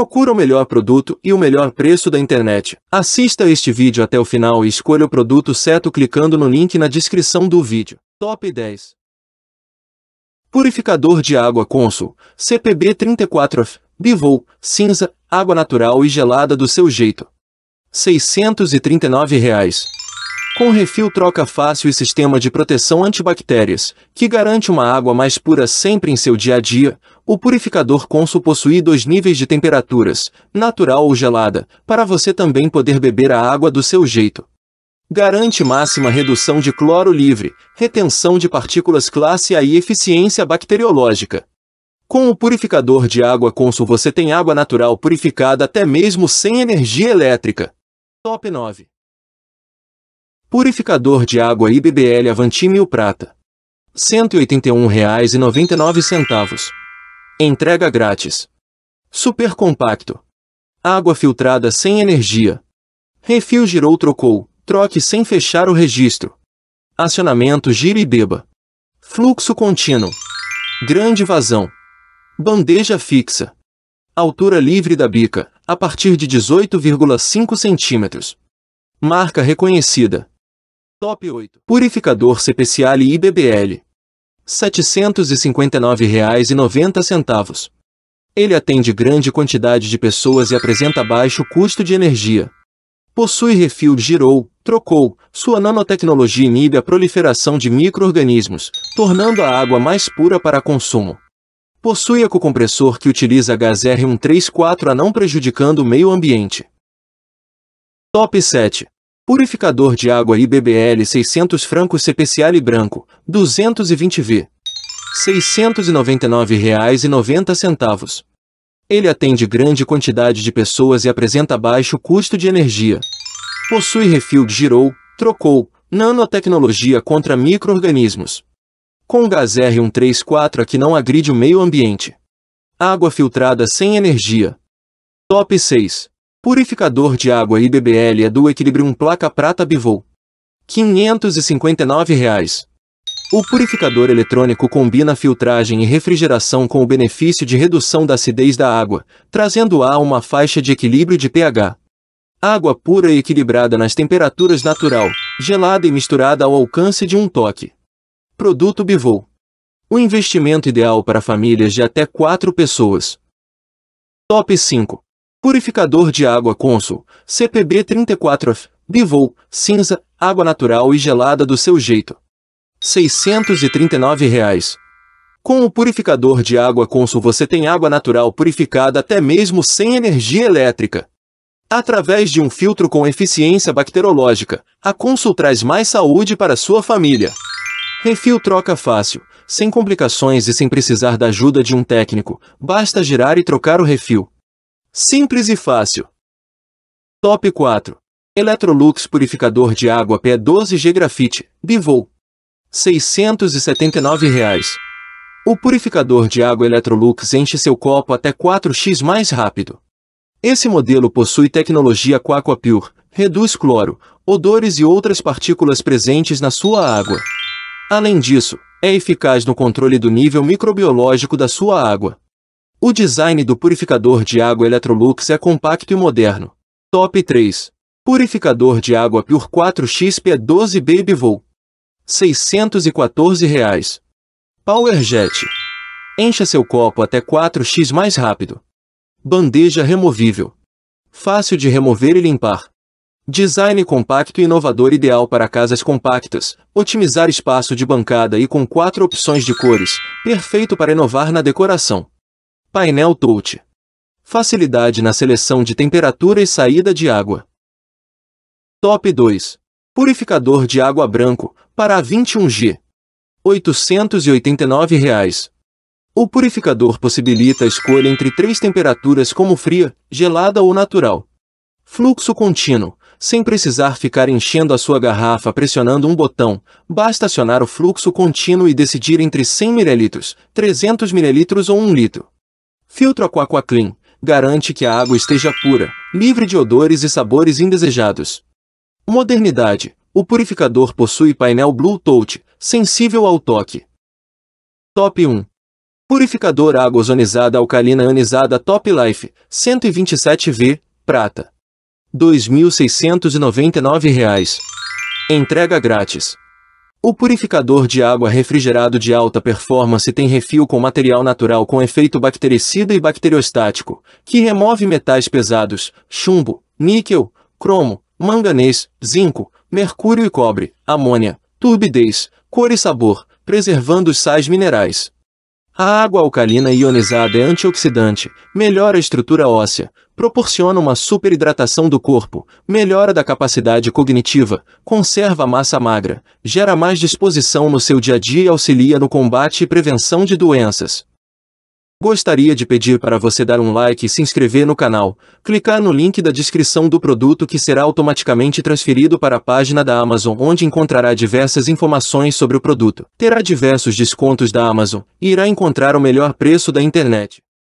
Procura o melhor produto e o melhor preço da internet. Assista este vídeo até o final e escolha o produto certo clicando no link na descrição do vídeo. Top 10 Purificador de água Consul, CPB 34F, Bivol, cinza, água natural e gelada do seu jeito. R$ 639. Reais. Com refil troca fácil e sistema de proteção antibactérias, que garante uma água mais pura sempre em seu dia a dia, o purificador Consul possui dois níveis de temperaturas, natural ou gelada, para você também poder beber a água do seu jeito. Garante máxima redução de cloro livre, retenção de partículas classe A e eficiência bacteriológica. Com o purificador de água Consul você tem água natural purificada até mesmo sem energia elétrica. Top 9 Purificador de água IBBL Avanti Mil Prata. R$ 181,99. Entrega grátis. Super compacto. Água filtrada sem energia. Refil girou trocou, troque sem fechar o registro. Acionamento gira e beba. Fluxo contínuo. Grande vazão. Bandeja fixa. Altura livre da bica, a partir de 18,5 cm. Marca reconhecida. Top 8. Purificador CPCiale IBBL. R$ 759,90. Ele atende grande quantidade de pessoas e apresenta baixo custo de energia. Possui refil girou, trocou, sua nanotecnologia inibe a proliferação de micro-organismos, tornando a água mais pura para consumo. Possui ecocompressor que utiliza gás R134A não prejudicando o meio ambiente. Top 7. Purificador de água IBBL 600 francos CPCal e branco, 220 V. R$ 699,90. Ele atende grande quantidade de pessoas e apresenta baixo custo de energia. Possui refil girou, trocou, nanotecnologia contra micro-organismos. Com gás R134 que não agride o meio ambiente. Água filtrada sem energia. Top 6. Purificador de água IBBL é do Equilibrium Placa Prata Bivol. R$ 559,00. O purificador eletrônico combina filtragem e refrigeração com o benefício de redução da acidez da água, trazendo-a a uma faixa de equilíbrio de pH. Água pura e equilibrada nas temperaturas natural, gelada e misturada ao alcance de um toque. Produto Bivol. O investimento ideal para famílias de até 4 pessoas. Top 5. Purificador de água Consul, CPB 34F, Bivol, cinza, água natural e gelada do seu jeito. R$ 639. Reais. Com o purificador de água Consul você tem água natural purificada até mesmo sem energia elétrica. Através de um filtro com eficiência bacteriológica, a Consul traz mais saúde para sua família. Refil troca fácil, sem complicações e sem precisar da ajuda de um técnico, basta girar e trocar o refil. Simples e fácil. Top 4. Electrolux Purificador de Água Pé 12G Grafite, Bivol. R$ 679. Reais. O purificador de água Electrolux enche seu copo até 4x mais rápido. Esse modelo possui tecnologia Pure, reduz cloro, odores e outras partículas presentes na sua água. Além disso, é eficaz no controle do nível microbiológico da sua água. O design do purificador de água Electrolux é compacto e moderno. Top 3. Purificador de água Pure 4X P12 é Baby Vol. 614 reais. PowerJet. Encha seu copo até 4x mais rápido. Bandeja removível. Fácil de remover e limpar. Design compacto e inovador ideal para casas compactas. Otimizar espaço de bancada e com quatro opções de cores. Perfeito para inovar na decoração. Painel touch. Facilidade na seleção de temperatura e saída de água. Top 2. Purificador de água branco, para 21G. R$ 889. Reais. O purificador possibilita a escolha entre três temperaturas como fria, gelada ou natural. Fluxo contínuo, sem precisar ficar enchendo a sua garrafa pressionando um botão, basta acionar o fluxo contínuo e decidir entre 100 ml, 300 ml ou 1 litro. Filtro Aquaqua Clean. Garante que a água esteja pura, livre de odores e sabores indesejados. Modernidade. O purificador possui painel Blue sensível ao toque. Top 1. Purificador água ozonizada alcalina Anizada Top Life, 127V, prata. R$ 2.699. Entrega grátis. O purificador de água refrigerado de alta performance tem refil com material natural com efeito bactericida e bacteriostático, que remove metais pesados, chumbo, níquel, cromo, manganês, zinco, mercúrio e cobre, amônia, turbidez, cor e sabor, preservando os sais minerais. A água alcalina ionizada é antioxidante, melhora a estrutura óssea, proporciona uma hidratação do corpo, melhora da capacidade cognitiva, conserva a massa magra, gera mais disposição no seu dia a dia e auxilia no combate e prevenção de doenças. Gostaria de pedir para você dar um like e se inscrever no canal, clicar no link da descrição do produto que será automaticamente transferido para a página da Amazon onde encontrará diversas informações sobre o produto, terá diversos descontos da Amazon e irá encontrar o melhor preço da internet.